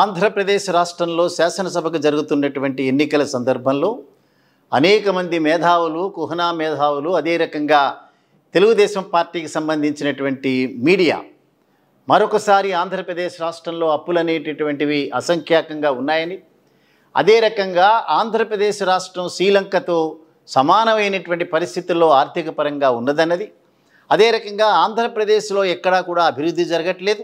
ఆంధ్రప్రదేశ్ రాష్ట్రంలో శాసనసభకు జరుగుతున్నటువంటి ఎన్నికల సందర్భంలో అనేక మంది మేధావులు కుహనా మేధావులు అదే రకంగా తెలుగుదేశం పార్టీకి సంబంధించినటువంటి మీడియా మరొకసారి ఆంధ్రప్రదేశ్ రాష్ట్రంలో అప్పులనేటటువంటివి అసంఖ్యాకంగా ఉన్నాయని అదే రకంగా ఆంధ్రప్రదేశ్ రాష్ట్రం శ్రీలంకతో సమానమైనటువంటి పరిస్థితుల్లో ఆర్థిక పరంగా ఉన్నదన్నది అదే రకంగా ఆంధ్రప్రదేశ్లో ఎక్కడా కూడా అభివృద్ధి జరగట్లేదు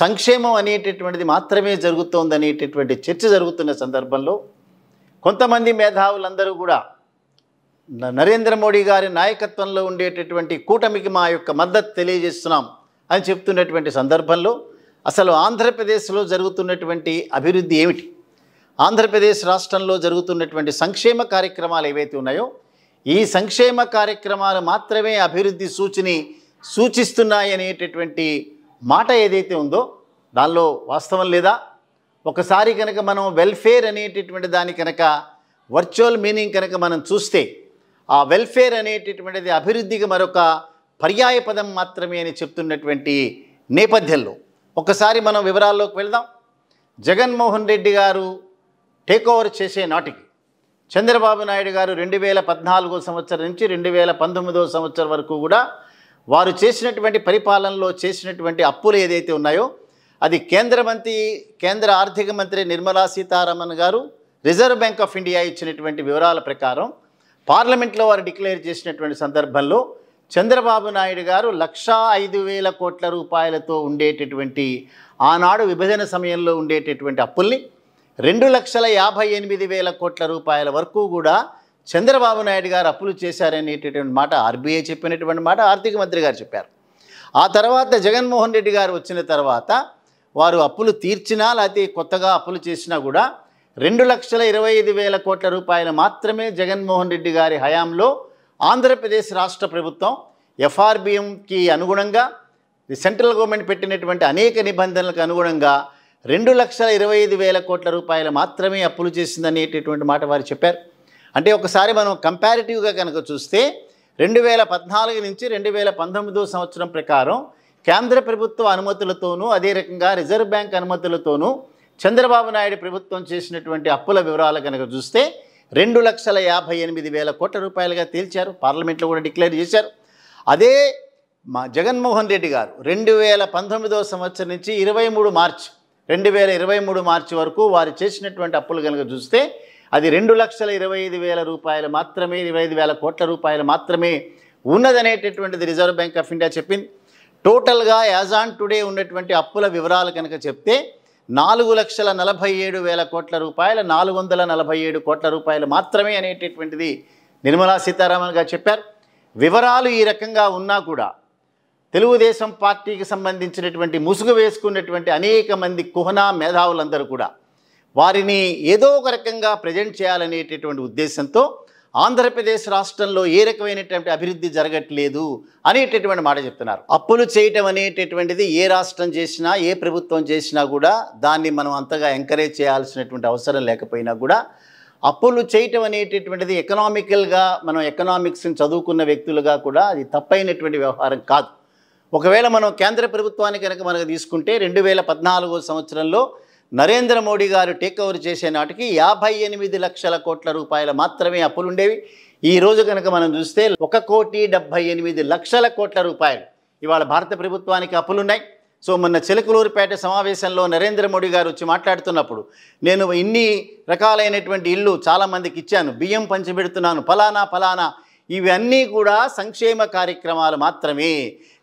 సంక్షేమం అనేటటువంటిది మాత్రమే జరుగుతోందనేటటువంటి చర్చ జరుగుతున్న సందర్భంలో కొంతమంది మేధావులందరూ కూడా నరేంద్ర మోడీ గారి నాయకత్వంలో ఉండేటటువంటి కూటమికి మా యొక్క మద్దతు తెలియజేస్తున్నాం అని చెప్తున్నటువంటి సందర్భంలో అసలు ఆంధ్రప్రదేశ్లో జరుగుతున్నటువంటి అభివృద్ధి ఏమిటి ఆంధ్రప్రదేశ్ రాష్ట్రంలో జరుగుతున్నటువంటి సంక్షేమ కార్యక్రమాలు ఏవైతే ఉన్నాయో ఈ సంక్షేమ కార్యక్రమాలు మాత్రమే అభివృద్ధి సూచిని సూచిస్తున్నాయి అనేటటువంటి మాట ఏదైతే ఉందో దానిలో వాస్తవం లేదా ఒకసారి కనుక మనం వెల్ఫేర్ అనేటటువంటి దాని కనుక వర్చువల్ మీనింగ్ కనుక మనం చూస్తే ఆ వెల్ఫేర్ అనేటటువంటిది అభివృద్ధికి మరొక పర్యాయ పదం మాత్రమే అని చెప్తున్నటువంటి నేపథ్యంలో ఒకసారి మనం వివరాల్లోకి వెళ్దాం జగన్మోహన్ రెడ్డి గారు టేక్ ఓవర్ చేసే నాటికి చంద్రబాబు నాయుడు గారు రెండు వేల పద్నాలుగో సంవత్సరం నుంచి రెండు వేల పంతొమ్మిదో సంవత్సరం వరకు కూడా వారు చేసినటువంటి పరిపాలనలో చేసినటువంటి అప్పులు ఏదైతే ఉన్నాయో అది కేంద్ర మంత్రి కేంద్ర ఆర్థిక మంత్రి నిర్మలా సీతారామన్ గారు రిజర్వ్ బ్యాంక్ ఆఫ్ ఇండియా ఇచ్చినటువంటి వివరాల ప్రకారం పార్లమెంట్లో వారు డిక్లేర్ చేసినటువంటి సందర్భంలో చంద్రబాబు నాయుడు గారు లక్షా ఐదు వేల కోట్ల రూపాయలతో ఉండేటటువంటి ఆనాడు విభజన సమయంలో ఉండేటటువంటి అప్పుల్ని రెండు లక్షల యాభై ఎనిమిది వేల కోట్ల రూపాయల వరకు కూడా చంద్రబాబు నాయుడు గారు అప్పులు చేశారనేటటువంటి మాట ఆర్బీఐ చెప్పినటువంటి మాట ఆర్థిక మంత్రి గారు చెప్పారు ఆ తర్వాత జగన్మోహన్ రెడ్డి గారు వచ్చిన తర్వాత వారు అప్పులు తీర్చినా లేకపోతే కొత్తగా అప్పులు చేసినా కూడా రెండు లక్షల ఇరవై ఐదు వేల కోట్ల రూపాయలు మాత్రమే జగన్మోహన్ రెడ్డి గారి హయాంలో ఆంధ్రప్రదేశ్ రాష్ట్ర ప్రభుత్వం ఎఫ్ఆర్బిఎంకి అనుగుణంగా సెంట్రల్ గవర్నమెంట్ పెట్టినటువంటి అనేక నిబంధనలకు అనుగుణంగా రెండు లక్షల ఇరవై ఐదు వేల కోట్ల రూపాయలు మాత్రమే అప్పులు చేసిందనేటటువంటి మాట వారు చెప్పారు అంటే ఒకసారి మనం కంపారిటివ్గా కనుక చూస్తే రెండు వేల పద్నాలుగు నుంచి రెండు వేల పంతొమ్మిదో సంవత్సరం ప్రకారం కేంద్ర ప్రభుత్వ అనుమతులతోనూ అదే రకంగా రిజర్వ్ బ్యాంక్ అనుమతులతోనూ చంద్రబాబు నాయుడు ప్రభుత్వం చేసినటువంటి అప్పుల వివరాలు కనుక చూస్తే రెండు లక్షల యాభై ఎనిమిది వేల కోట్ల రూపాయలుగా తేల్చారు పార్లమెంట్లో కూడా డిక్లేర్ చేశారు అదే మా జగన్మోహన్ రెడ్డి గారు రెండు వేల పంతొమ్మిదో సంవత్సరం నుంచి ఇరవై మూడు మార్చ్ రెండు వేల ఇరవై మూడు మార్చి వరకు వారు చేసినటువంటి అప్పులు కనుక చూస్తే అది రెండు లక్షల ఇరవై ఐదు వేల రూపాయలు మాత్రమే ఇరవై ఐదు వేల కోట్ల రూపాయలు మాత్రమే ఉన్నదనేటటువంటిది రిజర్వ్ బ్యాంక్ ఆఫ్ ఇండియా చెప్పింది టోటల్గా యాజ్ ఆన్ టుడే ఉన్నటువంటి అప్పుల వివరాలు కనుక చెప్తే నాలుగు లక్షల నలభై ఏడు వేల కోట్ల రూపాయలు నాలుగు వందల నలభై ఏడు కోట్ల రూపాయలు మాత్రమే అనేటటువంటిది నిర్మలా సీతారామన్ గారు చెప్పారు వివరాలు ఈ రకంగా ఉన్నా కూడా తెలుగుదేశం పార్టీకి సంబంధించినటువంటి ముసుగు వేసుకున్నటువంటి అనేక మంది కుహనా మేధావులందరూ కూడా వారిని ఏదో ఒక రకంగా ప్రజెంట్ చేయాలనేటటువంటి ఉద్దేశంతో ఆంధ్రప్రదేశ్ రాష్ట్రంలో ఏ రకమైనటువంటి అభివృద్ధి జరగట్లేదు అనేటటువంటి మాట చెప్తున్నారు అప్పులు చేయటం అనేటటువంటిది ఏ రాష్ట్రం చేసినా ఏ ప్రభుత్వం చేసినా కూడా దాన్ని మనం అంతగా ఎంకరేజ్ చేయాల్సినటువంటి అవసరం లేకపోయినా కూడా అప్పులు చేయటం అనేటటువంటిది ఎకనామికల్గా మనం ఎకనామిక్స్ని చదువుకున్న వ్యక్తులుగా కూడా అది తప్పైనటువంటి వ్యవహారం కాదు ఒకవేళ మనం కేంద్ర ప్రభుత్వాన్ని కనుక మనకు తీసుకుంటే రెండు వేల సంవత్సరంలో నరేంద్ర మోడీ గారు టేక్ ఓవర్ చేసే నాటికి యాభై ఎనిమిది లక్షల కోట్ల రూపాయల మాత్రమే అప్పులుండేవి ఈ రోజు కనుక మనం చూస్తే ఒక కోటి డెబ్బై ఎనిమిది లక్షల కోట్ల రూపాయలు ఇవాళ భారత ప్రభుత్వానికి అప్పులున్నాయి సో మొన్న చెలకలూరిపేట సమావేశంలో నరేంద్ర మోడీ గారు వచ్చి మాట్లాడుతున్నప్పుడు నేను ఇన్ని రకాలైనటువంటి ఇల్లు చాలామందికి ఇచ్చాను బియ్యం పంచిపెడుతున్నాను ఫలానా ఫలానా ఇవన్నీ కూడా సంక్షేమ కార్యక్రమాలు మాత్రమే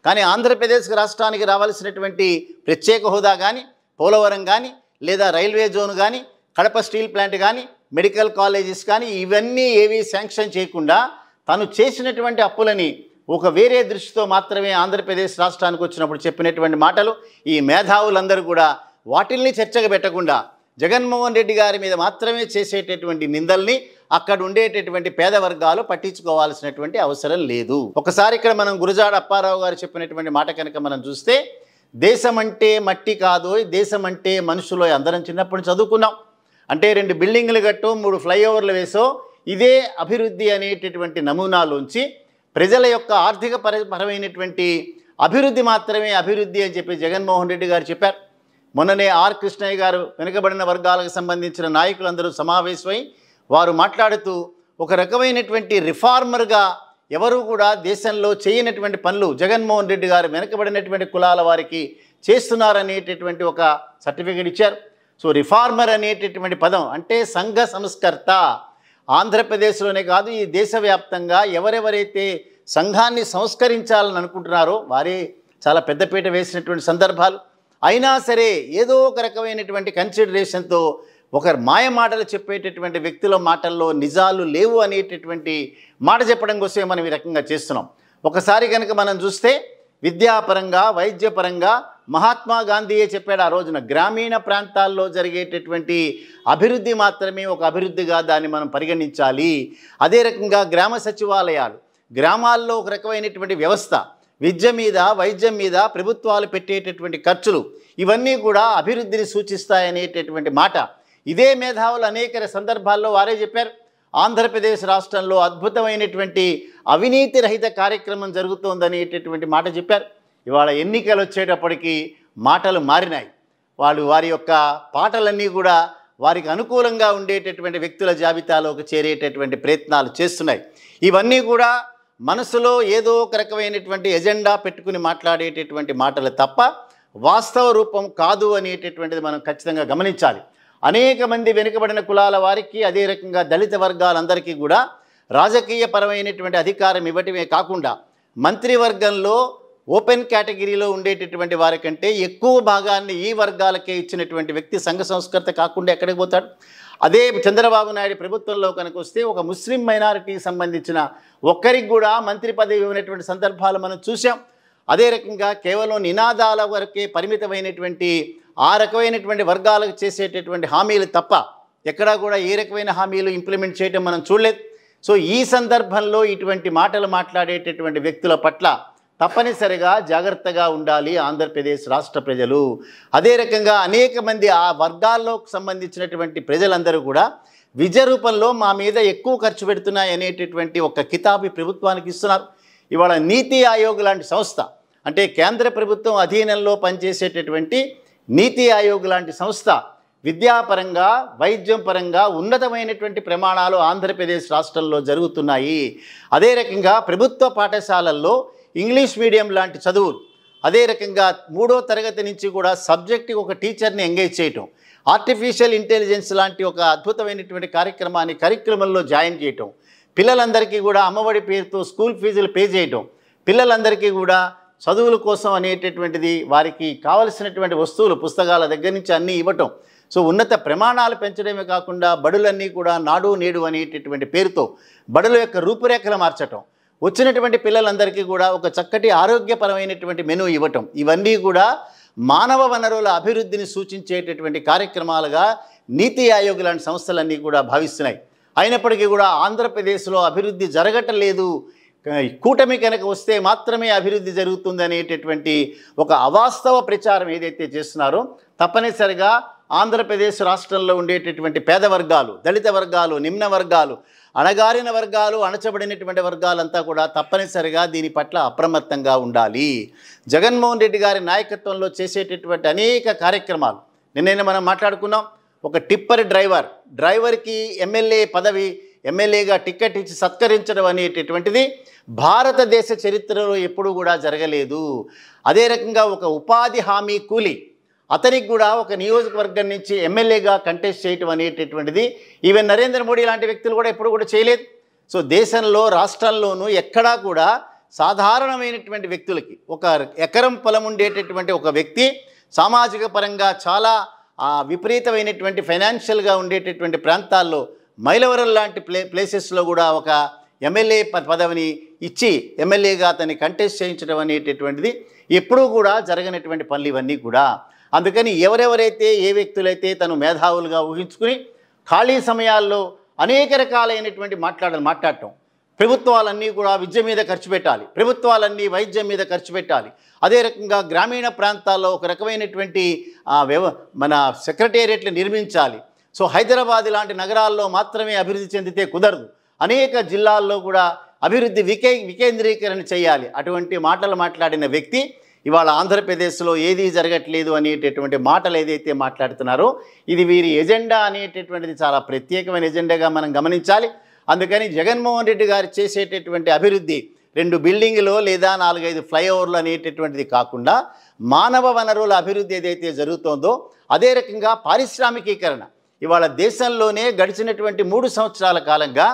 కానీ ఆంధ్రప్రదేశ్ రాష్ట్రానికి రావాల్సినటువంటి ప్రత్యేక హోదా కానీ పోలవరం కానీ లేదా రైల్వే జోన్ కానీ కడప స్టీల్ ప్లాంట్ కానీ మెడికల్ కాలేజెస్ కానీ ఇవన్నీ ఏవి శాంక్షన్ చేయకుండా తను చేసినటువంటి అప్పులని ఒక వేరే దృష్టితో మాత్రమే ఆంధ్రప్రదేశ్ రాష్ట్రానికి వచ్చినప్పుడు చెప్పినటువంటి మాటలు ఈ మేధావులందరూ కూడా వాటిల్ని చర్చగా పెట్టకుండా జగన్మోహన్ రెడ్డి గారి మీద మాత్రమే చేసేటటువంటి నిందల్ని అక్కడ ఉండేటటువంటి పేద వర్గాలు పట్టించుకోవాల్సినటువంటి అవసరం లేదు ఒకసారి ఇక్కడ మనం గురజాడ అప్పారావు గారు చెప్పినటువంటి మాట కనుక మనం చూస్తే దేశం అంటే మట్టి కాదు దేశం అంటే మనుషులు అందరం చిన్నప్పుడు చదువుకున్నాం అంటే రెండు బిల్డింగ్లు కట్టో మూడు ఫ్లైఓవర్లు వేసో ఇదే అభివృద్ధి అనేటటువంటి నమూనాలోంచి ప్రజల యొక్క ఆర్థిక పరమైనటువంటి అభివృద్ధి మాత్రమే అభివృద్ధి అని చెప్పి జగన్మోహన్ రెడ్డి గారు చెప్పారు మొన్ననే ఆర్ కృష్ణయ్య గారు వెనుకబడిన వర్గాలకు సంబంధించిన నాయకులందరూ సమావేశమై వారు మాట్లాడుతూ ఒక రకమైనటువంటి రిఫార్మర్గా ఎవరు కూడా దేశంలో చేయనటువంటి పనులు జగన్మోహన్ రెడ్డి గారు వెనకబడినటువంటి కులాల వారికి చేస్తున్నారనేటటువంటి ఒక సర్టిఫికేట్ ఇచ్చారు సో రిఫార్మర్ అనేటటువంటి పదం అంటే సంఘ సంస్కర్త ఆంధ్రప్రదేశ్లోనే కాదు ఈ దేశవ్యాప్తంగా ఎవరెవరైతే సంఘాన్ని సంస్కరించాలని అనుకుంటున్నారో వారే చాలా పెద్దపీట వేసినటువంటి సందర్భాలు అయినా సరే ఏదో ఒక రకమైనటువంటి కన్సిడరేషన్తో ఒక మాయ మాటలు చెప్పేటటువంటి వ్యక్తుల మాటల్లో నిజాలు లేవు అనేటటువంటి మాట చెప్పడం కోసమే మనం ఈ రకంగా చేస్తున్నాం ఒకసారి కనుక మనం చూస్తే విద్యాపరంగా వైద్యపరంగా మహాత్మా గాంధీయే చెప్పాడు ఆ రోజున గ్రామీణ ప్రాంతాల్లో జరిగేటటువంటి అభివృద్ధి మాత్రమే ఒక అభివృద్ధిగా దాన్ని మనం పరిగణించాలి అదే రకంగా గ్రామ సచివాలయాలు గ్రామాల్లో ఒక రకమైనటువంటి వ్యవస్థ విద్య మీద వైద్యం మీద ప్రభుత్వాలు పెట్టేటటువంటి ఖర్చులు ఇవన్నీ కూడా అభివృద్ధిని సూచిస్తాయనేటటువంటి మాట ఇదే మేధావులు అనేక సందర్భాల్లో వారే చెప్పారు ఆంధ్రప్రదేశ్ రాష్ట్రంలో అద్భుతమైనటువంటి అవినీతి రహిత కార్యక్రమం జరుగుతోందనేటటువంటి మాట చెప్పారు ఇవాళ ఎన్నికలు వచ్చేటప్పటికి మాటలు మారినాయి వాళ్ళు వారి యొక్క పాటలన్నీ కూడా వారికి అనుకూలంగా ఉండేటటువంటి వ్యక్తుల జాబితాలోకి చేరేటటువంటి ప్రయత్నాలు చేస్తున్నాయి ఇవన్నీ కూడా మనసులో ఏదో ఒక రకమైనటువంటి ఎజెండా పెట్టుకుని మాట్లాడేటటువంటి మాటలు తప్ప వాస్తవ రూపం కాదు అనేటటువంటిది మనం ఖచ్చితంగా గమనించాలి అనేక మంది వెనుకబడిన కులాల వారికి అదే రకంగా దళిత వర్గాలందరికీ కూడా రాజకీయపరమైనటువంటి అధికారం ఇవ్వటమే కాకుండా మంత్రివర్గంలో ఓపెన్ కేటగిరీలో ఉండేటటువంటి వారికంటే ఎక్కువ భాగాన్ని ఈ వర్గాలకే ఇచ్చినటువంటి వ్యక్తి సంఘ సంస్కృత కాకుండా ఎక్కడికి పోతాడు అదే చంద్రబాబు నాయుడు ప్రభుత్వంలో కనుక వస్తే ఒక ముస్లిం మైనారిటీకి సంబంధించిన ఒక్కరికి కూడా మంత్రి పదవి ఇవ్వనటువంటి సందర్భాలు మనం చూసాం అదే రకంగా కేవలం నినాదాల వరకే పరిమితమైనటువంటి ఆ రకమైనటువంటి వర్గాలకు చేసేటటువంటి హామీలు తప్ప ఎక్కడా కూడా ఏ రకమైన హామీలు ఇంప్లిమెంట్ చేయడం మనం చూడలేదు సో ఈ సందర్భంలో ఇటువంటి మాటలు మాట్లాడేటటువంటి వ్యక్తుల పట్ల తప్పనిసరిగా జాగ్రత్తగా ఉండాలి ఆంధ్రప్రదేశ్ రాష్ట్ర ప్రజలు అదే రకంగా అనేక మంది ఆ వర్గాల్లోకి సంబంధించినటువంటి ప్రజలందరూ కూడా విద్య రూపంలో మా మీద ఎక్కువ ఖర్చు పెడుతున్నాయి అనేటటువంటి ఒక కితాబి ప్రభుత్వానికి ఇస్తున్నారు ఇవాళ నీతి ఆయోగ్ లాంటి సంస్థ అంటే కేంద్ర ప్రభుత్వం అధీనంలో పనిచేసేటటువంటి నీతి ఆయోగ్ లాంటి సంస్థ విద్యాపరంగా వైద్యం పరంగా ఉన్నతమైనటువంటి ప్రమాణాలు ఆంధ్రప్రదేశ్ రాష్ట్రంలో జరుగుతున్నాయి అదే రకంగా ప్రభుత్వ పాఠశాలల్లో ఇంగ్లీష్ మీడియం లాంటి చదువులు అదే రకంగా మూడో తరగతి నుంచి కూడా సబ్జెక్ట్కి ఒక టీచర్ని ఎంగేజ్ చేయటం ఆర్టిఫిషియల్ ఇంటెలిజెన్స్ లాంటి ఒక అద్భుతమైనటువంటి కార్యక్రమాన్ని కార్యక్రమంలో జాయిన్ చేయటం పిల్లలందరికీ కూడా అమ్మఒడి పేరుతో స్కూల్ ఫీజులు పే చేయటం పిల్లలందరికీ కూడా చదువుల కోసం అనేటటువంటిది వారికి కావలసినటువంటి వస్తువులు పుస్తకాల దగ్గర నుంచి అన్నీ ఇవ్వటం సో ఉన్నత ప్రమాణాలు పెంచడమే కాకుండా బడులన్నీ కూడా నాడు నేడు అనేటటువంటి పేరుతో బడుల యొక్క రూపురేఖలు మార్చటం వచ్చినటువంటి పిల్లలందరికీ కూడా ఒక చక్కటి ఆరోగ్యపరమైనటువంటి మెను ఇవ్వటం ఇవన్నీ కూడా మానవ వనరుల అభివృద్ధిని సూచించేటటువంటి కార్యక్రమాలుగా నీతి ఆయోగ్ లాంటి సంస్థలన్నీ కూడా భావిస్తున్నాయి అయినప్పటికీ కూడా ఆంధ్రప్రదేశ్లో అభివృద్ధి జరగటం లేదు కూటమి కనుక వస్తే మాత్రమే అభివృద్ధి జరుగుతుంది అనేటటువంటి ఒక అవాస్తవ ప్రచారం ఏదైతే చేస్తున్నారో తప్పనిసరిగా ఆంధ్రప్రదేశ్ రాష్ట్రంలో ఉండేటటువంటి పేద వర్గాలు దళిత వర్గాలు నిమ్న వర్గాలు అణగారిన వర్గాలు అణచబడినటువంటి వర్గాలంతా కూడా తప్పనిసరిగా దీని పట్ల అప్రమత్తంగా ఉండాలి జగన్మోహన్ రెడ్డి గారి నాయకత్వంలో చేసేటటువంటి అనేక కార్యక్రమాలు నిన్నైనా మనం మాట్లాడుకున్నాం ఒక టిప్పర్ డ్రైవర్ డ్రైవర్కి ఎమ్మెల్యే పదవి ఎమ్మెల్యేగా టికెట్ ఇచ్చి సత్కరించడం అనేటటువంటిది భారతదేశ చరిత్రలో ఎప్పుడూ కూడా జరగలేదు అదే రకంగా ఒక ఉపాధి హామీ కూలి అతనికి కూడా ఒక నియోజకవర్గం నుంచి ఎమ్మెల్యేగా కంటెస్ట్ చేయటం అనేటటువంటిది ఈవెన్ నరేంద్ర మోడీ లాంటి వ్యక్తులు కూడా ఎప్పుడు కూడా చేయలేదు సో దేశంలో రాష్ట్రాల్లోనూ ఎక్కడా కూడా సాధారణమైనటువంటి వ్యక్తులకి ఒక ఎకరం పొలం ఉండేటటువంటి ఒక వ్యక్తి సామాజిక పరంగా చాలా విపరీతమైనటువంటి ఫైనాన్షియల్గా ఉండేటటువంటి ప్రాంతాల్లో మైలవరం లాంటి ప్లే ప్లేసెస్లో కూడా ఒక ఎమ్మెల్యే పదవిని ఇచ్చి ఎమ్మెల్యేగా అతన్ని కంటెస్ట్ చేయించడం అనేటటువంటిది ఎప్పుడూ కూడా జరగనటువంటి పనులు ఇవన్నీ కూడా అందుకని ఎవరెవరైతే ఏ వ్యక్తులైతే తను మేధావులుగా ఊహించుకుని ఖాళీ సమయాల్లో అనేక రకాలైనటువంటి మాట్లాడాలి మాట్లాడటం ప్రభుత్వాలన్నీ కూడా విద్య మీద ఖర్చు పెట్టాలి ప్రభుత్వాలన్నీ వైద్యం మీద ఖర్చు పెట్టాలి అదే రకంగా గ్రామీణ ప్రాంతాల్లో ఒక రకమైనటువంటి మన సెక్రటేరియట్లు నిర్మించాలి సో హైదరాబాద్ లాంటి నగరాల్లో మాత్రమే అభివృద్ధి చెందితే కుదరదు అనేక జిల్లాల్లో కూడా అభివృద్ధి వికే వికేంద్రీకరణ చేయాలి అటువంటి మాటలు మాట్లాడిన వ్యక్తి ఇవాళ ఆంధ్రప్రదేశ్లో ఏది జరగట్లేదు అనేటటువంటి మాటలు ఏదైతే మాట్లాడుతున్నారో ఇది వీరి ఎజెండా అనేటటువంటిది చాలా ప్రత్యేకమైన ఎజెండాగా మనం గమనించాలి అందుకని జగన్మోహన్ రెడ్డి గారు చేసేటటువంటి అభివృద్ధి రెండు బిల్డింగ్లో లేదా నాలుగైదు ఫ్లైఓవర్లు అనేటటువంటిది కాకుండా మానవ వనరుల అభివృద్ధి ఏదైతే జరుగుతోందో అదే రకంగా పారిశ్రామికీకరణ ఇవాళ దేశంలోనే గడిచినటువంటి మూడు సంవత్సరాల కాలంగా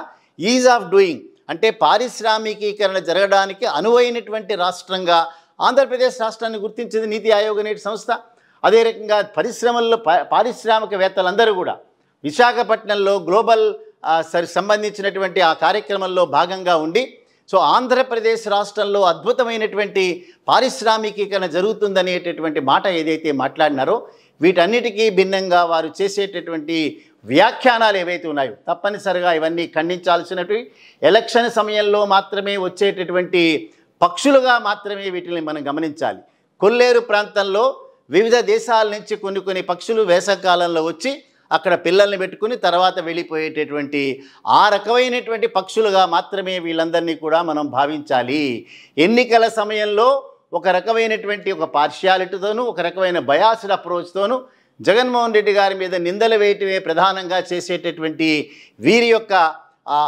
ఈజ్ ఆఫ్ డూయింగ్ అంటే పారిశ్రామికీకరణ జరగడానికి అనువైనటువంటి రాష్ట్రంగా ఆంధ్రప్రదేశ్ రాష్ట్రాన్ని గుర్తించింది నీతి ఆయోగ్ అనే సంస్థ అదే రకంగా పరిశ్రమల్లో పారిశ్రామికవేత్తలందరూ కూడా విశాఖపట్నంలో గ్లోబల్ సరి సంబంధించినటువంటి ఆ కార్యక్రమంలో భాగంగా ఉండి సో ఆంధ్రప్రదేశ్ రాష్ట్రంలో అద్భుతమైనటువంటి పారిశ్రామికీకరణ జరుగుతుందనేటటువంటి మాట ఏదైతే మాట్లాడినారో వీటన్నిటికీ భిన్నంగా వారు చేసేటటువంటి వ్యాఖ్యానాలు ఏవైతే ఉన్నాయో తప్పనిసరిగా ఇవన్నీ ఖండించాల్సినవి ఎలక్షన్ సమయంలో మాత్రమే వచ్చేటటువంటి పక్షులుగా మాత్రమే వీటిని మనం గమనించాలి కొల్లేరు ప్రాంతంలో వివిధ దేశాల నుంచి కొన్ని కొన్ని పక్షులు వేసవకాలంలో వచ్చి అక్కడ పిల్లల్ని పెట్టుకుని తర్వాత వెళ్ళిపోయేటటువంటి ఆ రకమైనటువంటి పక్షులుగా మాత్రమే వీళ్ళందరినీ కూడా మనం భావించాలి ఎన్నికల సమయంలో ఒక రకమైనటువంటి ఒక పార్షియాలిటీతోనూ ఒక రకమైన బయాస్డ్ అప్రోచ్తోనూ జగన్మోహన్ రెడ్డి గారి మీద నిందలు వేయటమే ప్రధానంగా చేసేటటువంటి వీరి యొక్క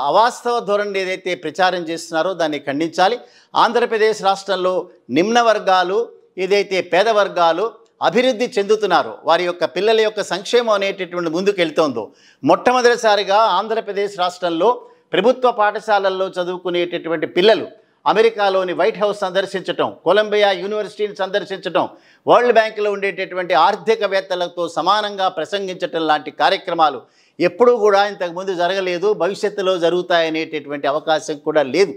అవాస్తవ ధోరణి ఏదైతే ప్రచారం చేస్తున్నారో దాన్ని ఖండించాలి ఆంధ్రప్రదేశ్ రాష్ట్రంలో నిమ్న వర్గాలు ఏదైతే పేద వర్గాలు అభివృద్ధి చెందుతున్నారో వారి యొక్క పిల్లల యొక్క సంక్షేమం అనేటటువంటి ముందుకు వెళ్తోందో మొట్టమొదటిసారిగా ఆంధ్రప్రదేశ్ రాష్ట్రంలో ప్రభుత్వ పాఠశాలల్లో చదువుకునేటటువంటి పిల్లలు అమెరికాలోని వైట్ హౌస్ సందర్శించటం కొలంబియా యూనివర్సిటీని సందర్శించటం వరల్డ్ బ్యాంకులో ఉండేటటువంటి ఆర్థికవేత్తలతో సమానంగా ప్రసంగించటం లాంటి కార్యక్రమాలు ఎప్పుడూ కూడా ఇంతకుముందు జరగలేదు భవిష్యత్తులో జరుగుతాయనేటటువంటి అవకాశం కూడా లేదు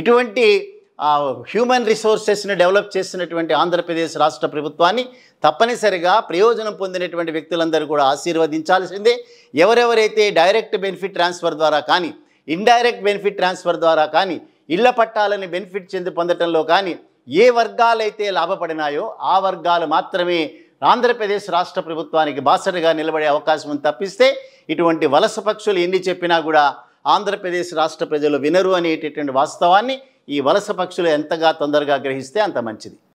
ఇటువంటి హ్యూమన్ రిసోర్సెస్ని డెవలప్ చేసినటువంటి ఆంధ్రప్రదేశ్ రాష్ట్ర ప్రభుత్వాన్ని తప్పనిసరిగా ప్రయోజనం పొందినటువంటి వ్యక్తులందరూ కూడా ఆశీర్వదించాల్సిందే ఎవరెవరైతే డైరెక్ట్ బెనిఫిట్ ట్రాన్స్ఫర్ ద్వారా కానీ ఇండైరెక్ట్ బెనిఫిట్ ట్రాన్స్ఫర్ ద్వారా కానీ ఇళ్ల పట్టాలని బెనిఫిట్ చెంది పొందటంలో కానీ ఏ వర్గాలైతే లాభపడినాయో ఆ వర్గాలు మాత్రమే ఆంధ్రప్రదేశ్ రాష్ట్ర ప్రభుత్వానికి బాసటగా నిలబడే అవకాశం ఉంది తప్పిస్తే ఇటువంటి వలస పక్షులు ఎన్ని చెప్పినా కూడా ఆంధ్రప్రదేశ్ రాష్ట్ర ప్రజలు వినరు అనేటటువంటి వాస్తవాన్ని ఈ వలస పక్షులు ఎంతగా తొందరగా గ్రహిస్తే అంత మంచిది